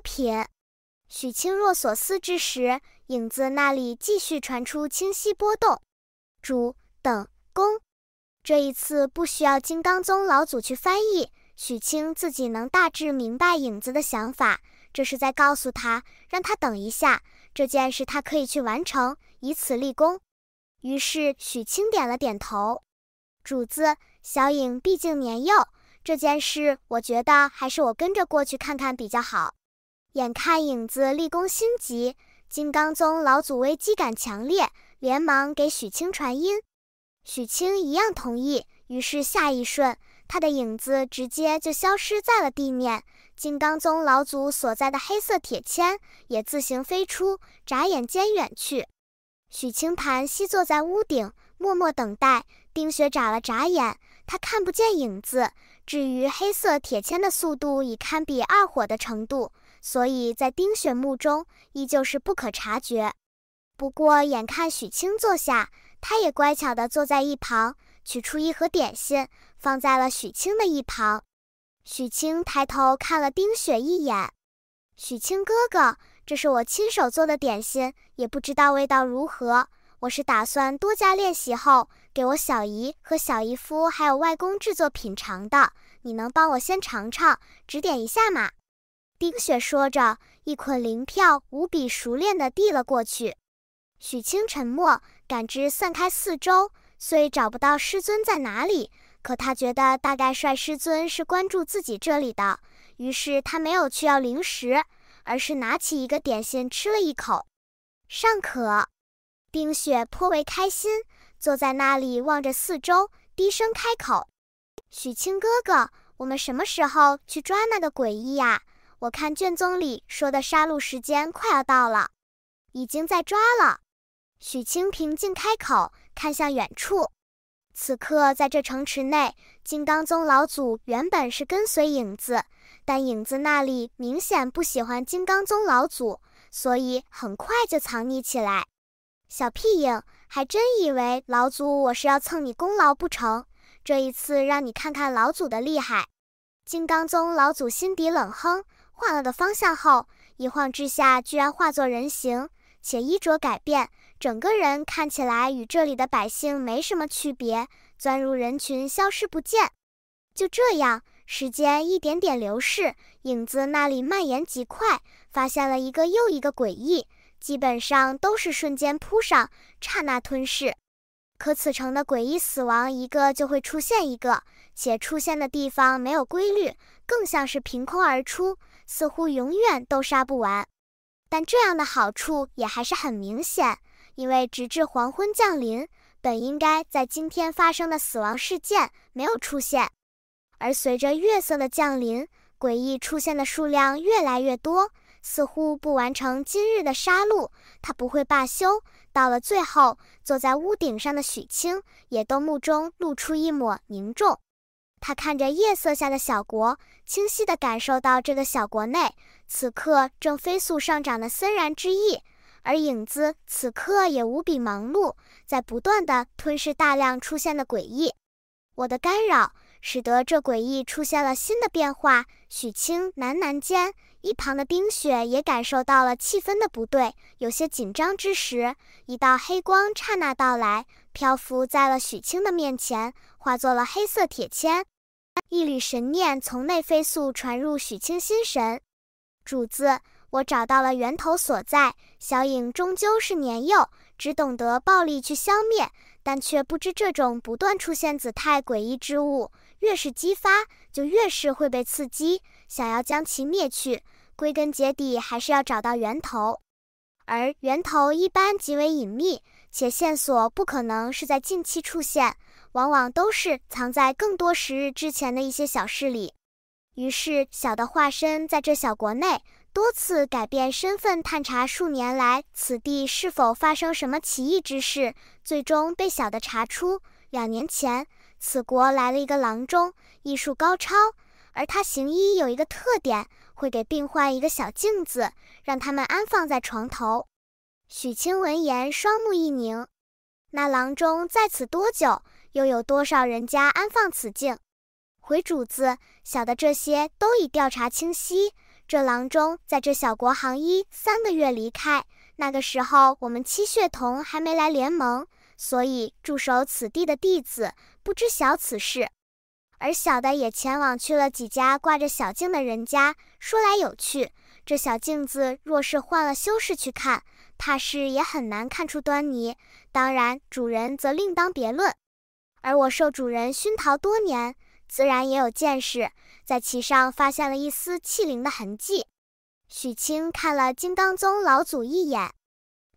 品许清若所思之时，影子那里继续传出清晰波动。主等功，这一次不需要金刚宗老祖去翻译，许清自己能大致明白影子的想法，这是在告诉他，让他等一下，这件事他可以去完成，以此立功。于是许清点了点头。主子，小影毕竟年幼，这件事我觉得还是我跟着过去看看比较好。眼看影子立功心急，金刚宗老祖危机感强烈，连忙给许清传音。许清一样同意。于是下一瞬，他的影子直接就消失在了地面。金刚宗老祖所在的黑色铁签也自行飞出，眨眼间远去。许清盘膝坐在屋顶，默默等待。丁雪眨了眨眼，他看不见影子。至于黑色铁签的速度，已堪比二火的程度。所以在丁雪目中依旧是不可察觉。不过，眼看许清坐下，他也乖巧的坐在一旁，取出一盒点心，放在了许清的一旁。许清抬头看了丁雪一眼：“许清哥哥，这是我亲手做的点心，也不知道味道如何。我是打算多加练习后，给我小姨和小姨夫，还有外公制作品尝的。你能帮我先尝尝，指点一下吗？”丁雪说着，一捆灵票无比熟练地递了过去。许清沉默，感知散开四周，虽找不到师尊在哪里，可他觉得大概率师尊是关注自己这里的，于是他没有去要零食，而是拿起一个点心吃了一口，尚可。丁雪颇为开心，坐在那里望着四周，低声开口：“许清哥哥，我们什么时候去抓那个诡异呀？”我看卷宗里说的杀戮时间快要到了，已经在抓了。许清平静开口，看向远处。此刻在这城池内，金刚宗老祖原本是跟随影子，但影子那里明显不喜欢金刚宗老祖，所以很快就藏匿起来。小屁影还真以为老祖我是要蹭你功劳不成？这一次让你看看老祖的厉害。金刚宗老祖心底冷哼。换了个方向后，一晃之下居然化作人形，且衣着改变，整个人看起来与这里的百姓没什么区别，钻入人群消失不见。就这样，时间一点点流逝，影子那里蔓延极快，发现了一个又一个诡异，基本上都是瞬间扑上，刹那吞噬。可此城的诡异死亡，一个就会出现一个，且出现的地方没有规律，更像是凭空而出。似乎永远都杀不完，但这样的好处也还是很明显，因为直至黄昏降临，本应该在今天发生的死亡事件没有出现。而随着月色的降临，诡异出现的数量越来越多，似乎不完成今日的杀戮，他不会罢休。到了最后，坐在屋顶上的许清也都目中露出一抹凝重。他看着夜色下的小国，清晰地感受到这个小国内此刻正飞速上涨的森然之意，而影子此刻也无比忙碌，在不断地吞噬大量出现的诡异。我的干扰使得这诡异出现了新的变化，许清喃喃间。一旁的冰雪也感受到了气氛的不对，有些紧张之时，一道黑光刹那到来，漂浮在了许清的面前，化作了黑色铁签。一缕神念从内飞速传入许清心神：“主子，我找到了源头所在。小影终究是年幼，只懂得暴力去消灭，但却不知这种不断出现子态诡异之物，越是激发，就越是会被刺激。”想要将其灭去，归根结底还是要找到源头，而源头一般极为隐秘，且线索不可能是在近期出现，往往都是藏在更多时日之前的一些小事里。于是，小的化身在这小国内多次改变身份探查，数年来此地是否发生什么奇异之事，最终被小的查出。两年前，此国来了一个郎中，医术高超。而他行医有一个特点，会给病患一个小镜子，让他们安放在床头。许清闻言，双目一凝：“那郎中在此多久？又有多少人家安放此镜？”回主子，小的这些都已调查清晰。这郎中在这小国行医三个月离开，那个时候我们七血瞳还没来联盟，所以驻守此地的弟子不知晓此事。而小的也前往去了几家挂着小镜的人家，说来有趣，这小镜子若是换了修饰去看，怕是也很难看出端倪。当然，主人则另当别论。而我受主人熏陶多年，自然也有见识，在其上发现了一丝器灵的痕迹。许清看了金刚宗老祖一眼，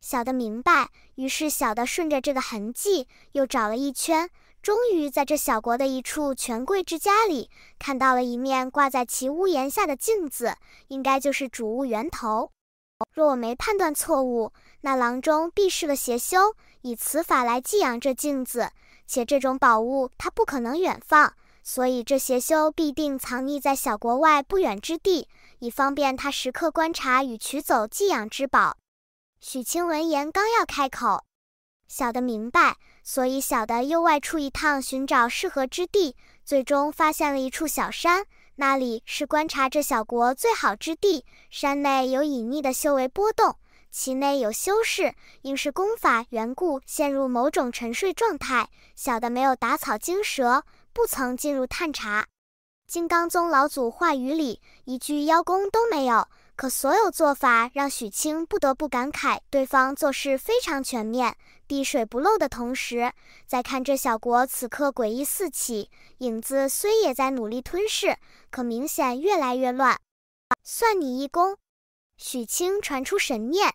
小的明白，于是小的顺着这个痕迹又找了一圈。终于在这小国的一处权贵之家里，看到了一面挂在其屋檐下的镜子，应该就是主物源头。若我没判断错误，那郎中必是个邪修，以此法来寄养这镜子。且这种宝物他不可能远放，所以这邪修必定藏匿在小国外不远之地，以方便他时刻观察与取走寄养之宝。许清闻言，刚要开口。小的明白，所以小的又外出一趟，寻找适合之地，最终发现了一处小山，那里是观察这小国最好之地。山内有隐匿的修为波动，其内有修士，因是功法缘故，陷入某种沉睡状态。小的没有打草惊蛇，不曾进入探查。金刚宗老祖话语里一句邀功都没有。可所有做法让许清不得不感慨，对方做事非常全面、滴水不漏的同时，在看这小国此刻诡异四起，影子虽也在努力吞噬，可明显越来越乱。算你一功，许清传出神念，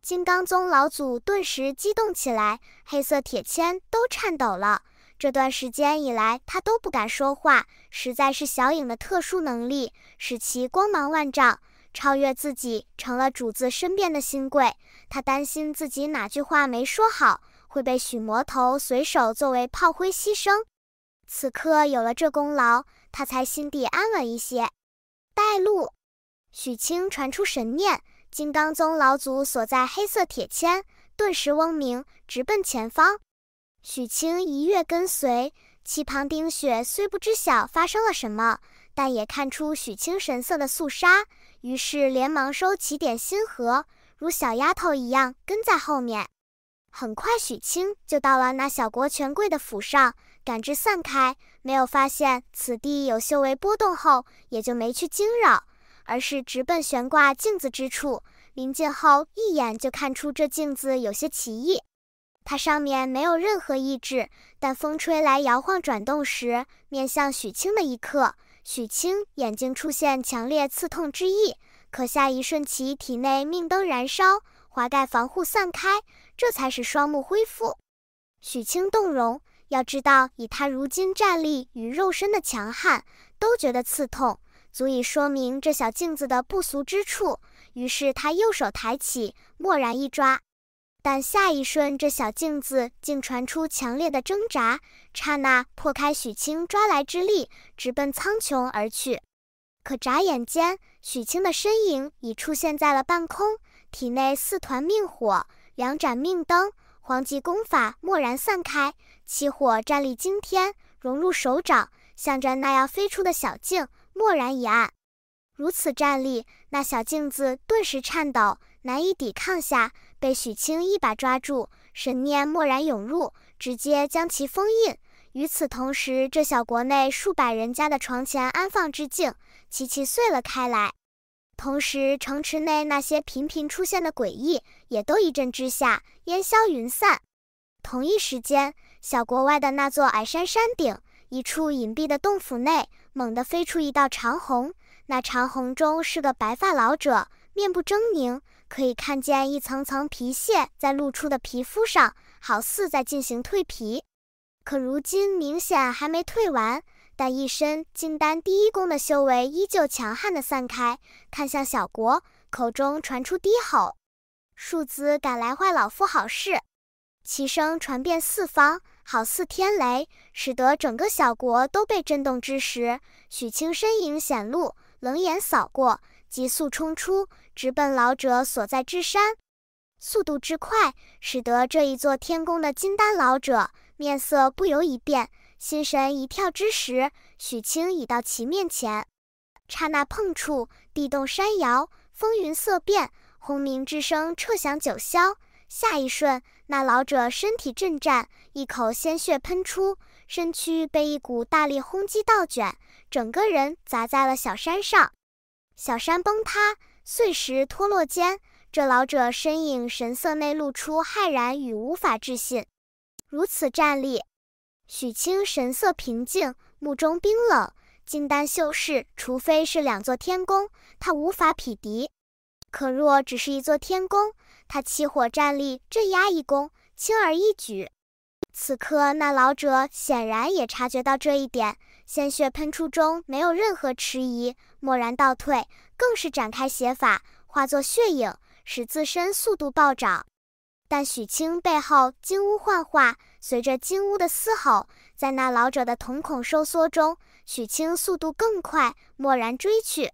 金刚宗老祖顿时激动起来，黑色铁签都颤抖了。这段时间以来，他都不敢说话，实在是小影的特殊能力使其光芒万丈。超越自己，成了主子身边的新贵。他担心自己哪句话没说好，会被许魔头随手作为炮灰牺牲。此刻有了这功劳，他才心底安稳一些。带路，许清传出神念。金刚宗老祖所在黑色铁签顿时嗡鸣，直奔前方。许清一跃跟随。其旁丁雪虽不知晓发生了什么。但也看出许清神色的肃杀，于是连忙收起点心盒，如小丫头一样跟在后面。很快，许清就到了那小国权贵的府上，感知散开，没有发现此地有修为波动后，也就没去惊扰，而是直奔悬挂镜子之处。临近后，一眼就看出这镜子有些奇异，它上面没有任何意志，但风吹来摇晃转动时，面向许清的一刻。许清眼睛出现强烈刺痛之意，可下一瞬其体内命灯燃烧，华盖防护散开，这才是双目恢复。许清动容，要知道以他如今战力与肉身的强悍，都觉得刺痛，足以说明这小镜子的不俗之处。于是他右手抬起，蓦然一抓。但下一瞬，这小镜子竟传出强烈的挣扎，刹那破开许清抓来之力，直奔苍穹而去。可眨眼间，许清的身影已出现在了半空，体内四团命火、两盏命灯、黄极功法蓦然散开，其火战力惊天，融入手掌，向着那要飞出的小镜蓦然一按。如此战力，那小镜子顿时颤抖，难以抵抗下。被许清一把抓住，神念蓦然涌入，直接将其封印。与此同时，这小国内数百人家的床前安放之境，齐齐碎了开来。同时，城池内那些频频出现的诡异也都一阵之下烟消云散。同一时间，小国外的那座矮山山顶一处隐蔽的洞府内，猛地飞出一道长虹。那长虹中是个白发老者，面部狰狞。可以看见一层层皮屑在露出的皮肤上，好似在进行蜕皮。可如今明显还没蜕完，但一身金丹第一功的修为依旧强悍的散开，看向小国，口中传出低吼：“庶子敢来坏老夫好事！”其声传遍四方，好似天雷，使得整个小国都被震动之时，许清身影显露，冷眼扫过。急速冲出，直奔老者所在之山。速度之快，使得这一座天宫的金丹老者面色不由一变，心神一跳之时，许清已到其面前。刹那碰触，地动山摇，风云色变，轰鸣之声彻响九霄。下一瞬，那老者身体震颤，一口鲜血喷出，身躯被一股大力轰击倒卷，整个人砸在了小山上。小山崩塌，碎石脱落间，这老者身影神色内露出骇然与无法置信。如此战力，许清神色平静，目中冰冷。金丹修士，除非是两座天宫，他无法匹敌。可若只是一座天宫，他起火战力镇压一宫，轻而易举。此刻，那老者显然也察觉到这一点，鲜血喷出中没有任何迟疑，蓦然倒退，更是展开写法，化作血影，使自身速度暴涨。但许清背后金乌幻化，随着金乌的嘶吼，在那老者的瞳孔收缩中，许清速度更快，蓦然追去。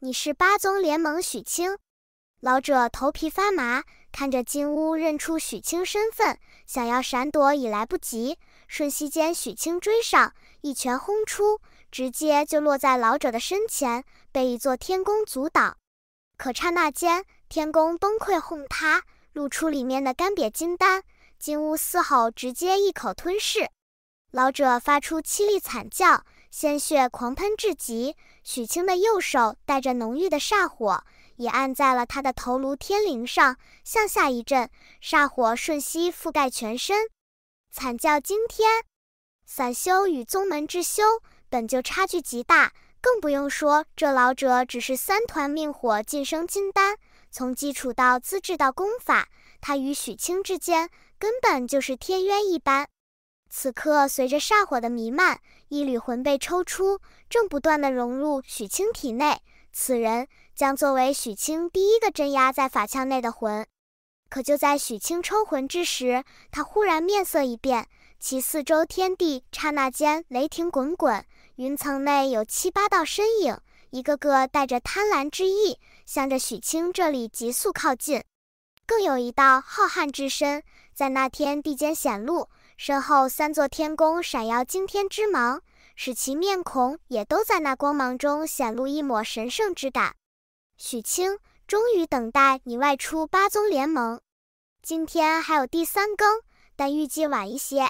你是八宗联盟许清，老者头皮发麻。看着金乌认出许清身份，想要闪躲已来不及。瞬息间，许清追上，一拳轰出，直接就落在老者的身前，被一座天宫阻挡。可刹那间，天宫崩溃轰塌，露出里面的干瘪金丹。金乌嘶吼，直接一口吞噬。老者发出凄厉惨叫，鲜血狂喷至极。许清的右手带着浓郁的煞火。也按在了他的头颅天灵上，向下一震，煞火瞬息覆盖全身，惨叫惊天。散修与宗门之修本就差距极大，更不用说这老者只是三团命火晋升金丹，从基础到资质到功法，他与许清之间根本就是天渊一般。此刻随着煞火的弥漫，一缕魂被抽出，正不断的融入许清体内。此人。将作为许清第一个镇压在法窍内的魂，可就在许清抽魂之时，他忽然面色一变，其四周天地刹那间雷霆滚滚，云层内有七八道身影，一个个带着贪婪之意，向着许清这里急速靠近，更有一道浩瀚之身在那天地间显露，身后三座天宫闪耀惊天之芒，使其面孔也都在那光芒中显露一抹神圣之感。许清，终于等待你外出八宗联盟。今天还有第三更，但预计晚一些。